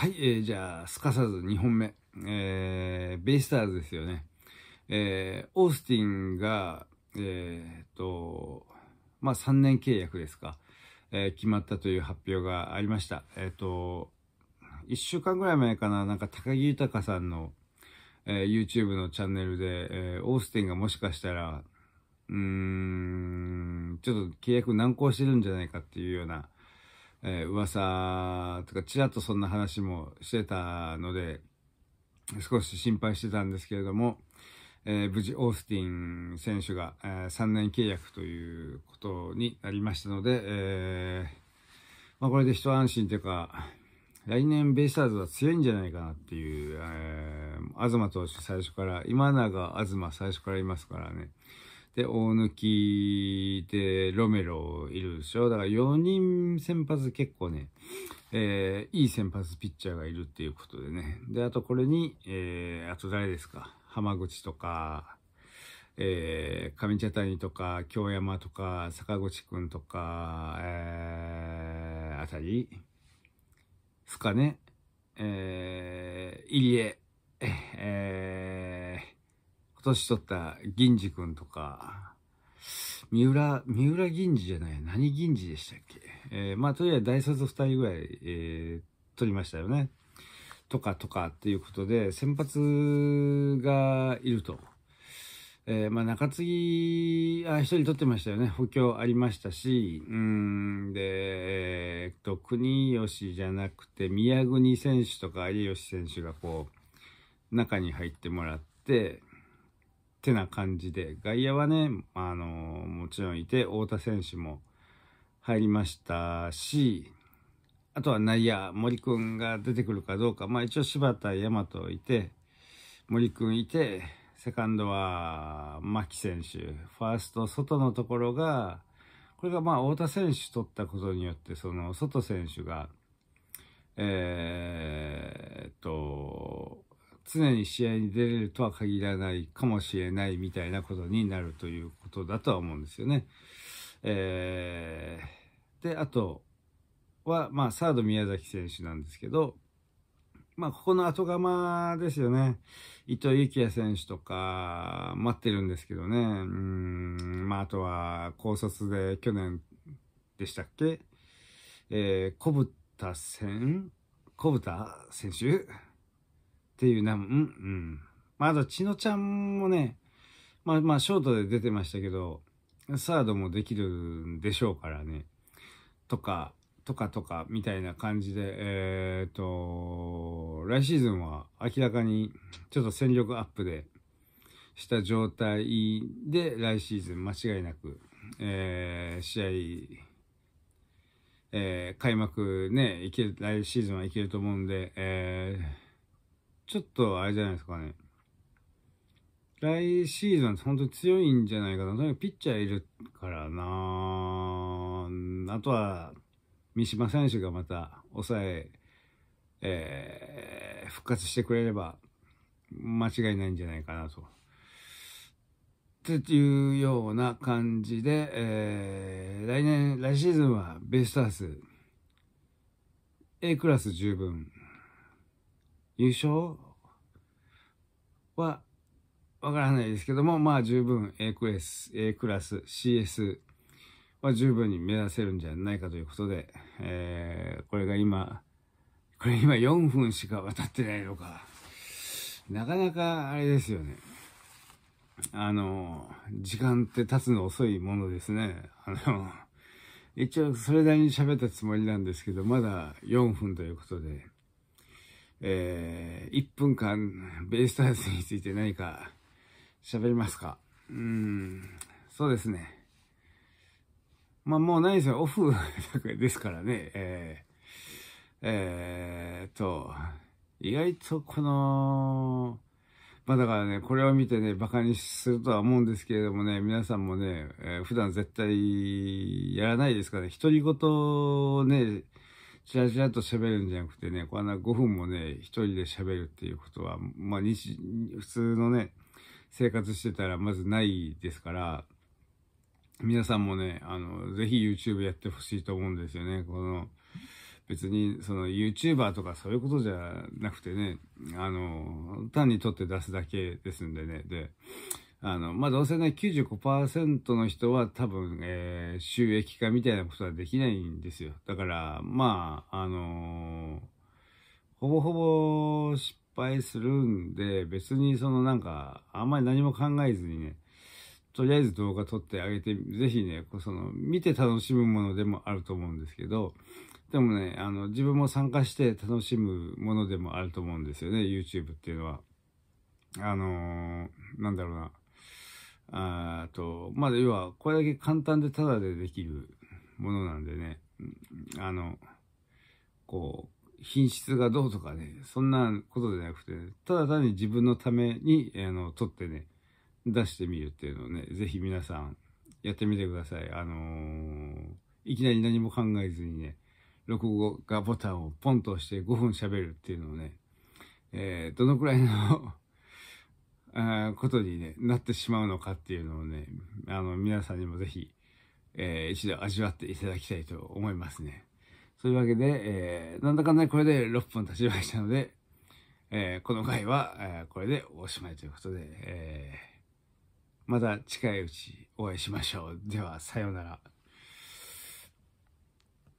はい、えー、じゃあ、すかさず2本目。えー、ベイスターズですよね。えー、オースティンが、えー、と、まあ、3年契約ですか。えー、決まったという発表がありました。えっ、ー、と、1週間ぐらい前かな、なんか高木豊さんの、えー、YouTube のチャンネルで、えー、オースティンがもしかしたら、うーん、ちょっと契約難航してるんじゃないかっていうような、えー、噂とか、ちらっとそんな話もしてたので、少し心配してたんですけれども、えー、無事オースティン選手が、えー、3年契約ということになりましたので、えー、まあ、これで一安心というか、来年ベイスターズは強いんじゃないかなっていう、えー、東投手最初から、今永東最初からいますからね。で、大貫で、ロメロいるでしょ。だから4人先発結構ね、えー、いい先発ピッチャーがいるっていうことでね。で、あとこれに、えー、あと誰ですか。浜口とか、えー、上茶谷とか、京山とか、坂口くんとか、えー、あたり、すかね。えー、入江、えー年取った銀次くんとか、三浦、三浦銀次じゃない、何銀次でしたっけ。えー、まあ、とりあえず大卒2人ぐらい、えー、取りましたよね。とかとかっていうことで、先発がいると。えー、まあ、中継ぎ、あ、一人取ってましたよね。補強ありましたし、うん、で、えー、っと、国吉じゃなくて、宮国選手とか有吉選手がこう、中に入ってもらって、てな感じで、外野はね、あのもちろんいて、太田選手も入りましたし、あとは内野、森くんが出てくるかどうか、まあ一応柴田、大和いて、森くんいて、セカンドは牧選手、ファースト、外のところが、これがまあ太田選手取ったことによって、その外選手が、えー、っと、常に試合に出れるとは限らないかもしれないみたいなことになるということだとは思うんですよね。えー、で、あとは、まあ、サード宮崎選手なんですけど、まあ、ここの後釜ですよね。伊藤幸也選手とか待ってるんですけどね。うん、まあ、あとは高卒で去年でしたっけえー、小豚選小豚選手っていうな、うん、うん。まあ、あと、ちのちゃんもね、まあまあ、ショートで出てましたけど、サードもできるんでしょうからね。とか、とかとか、みたいな感じで、えっ、ー、と、来シーズンは明らかにちょっと戦力アップで、した状態で来シーズン間違いなく、えー、試合、えー、開幕ね、いける、来シーズンはいけると思うんで、えーちょっとあれじゃないですかね。来シーズン本当に強いんじゃないかな。とにかくピッチャーいるからなあとは、三島選手がまた抑え、えー、復活してくれれば間違いないんじゃないかなと。っていうような感じで、えー、来年、来シーズンはベイスターズ A クラス十分優勝はわからないですけども、まあ十分 A クラス、A クラス、CS は十分に目指せるんじゃないかということで、えー、これが今、これ今4分しか渡ってないのか。なかなかあれですよね。あの、時間って経つの遅いものですね。あの、一応それなりに喋ったつもりなんですけど、まだ4分ということで。えー、1分間、ベイスターズについて何か喋りますかうん、そうですね。まあもうないですよ。オフ ですからね。えー、えー、と、意外とこの、まあだからね、これを見てね、馬鹿にするとは思うんですけれどもね、皆さんもね、えー、普段絶対やらないですからね、独り言をね、じゃじゃっと喋るんじゃなくてね、こんな5分もね、一人で喋るっていうことは、まあ日、普通のね、生活してたらまずないですから、皆さんもね、あの、ぜひ YouTube やってほしいと思うんですよね。この、別に、その YouTuber とかそういうことじゃなくてね、あの、単に撮って出すだけですんでね。で、あの、まあ、どうせね、95%の人は多分、えー、収益化みたいなことはできないんですよ。だから、まあ、あのー、ほぼほぼ失敗するんで、別にそのなんか、あんまり何も考えずにね、とりあえず動画撮ってあげて、ぜひね、その、見て楽しむものでもあると思うんですけど、でもね、あの、自分も参加して楽しむものでもあると思うんですよね、YouTube っていうのは。あのー、なんだろうな。あと、まあ、要は、これだけ簡単でタダでできるものなんでね、あの、こう、品質がどうとかね、そんなことじゃなくて、ただ単に自分のために、あの、取ってね、出してみるっていうのをね、ぜひ皆さん、やってみてください。あのー、いきなり何も考えずにね、録画ボタンをポンと押して5分喋るっていうのをね、えー、どのくらいのことに、ね、なってしまうのかっていうのをね、あの、皆さんにもぜひ、えー、一度味わっていただきたいと思いますね。そういうわけで、えー、なんだかんだこれで6分経ちましたので、えー、この回は、えこれでおしまいということで、えまた近いうちお会いしましょう。では、さようなら。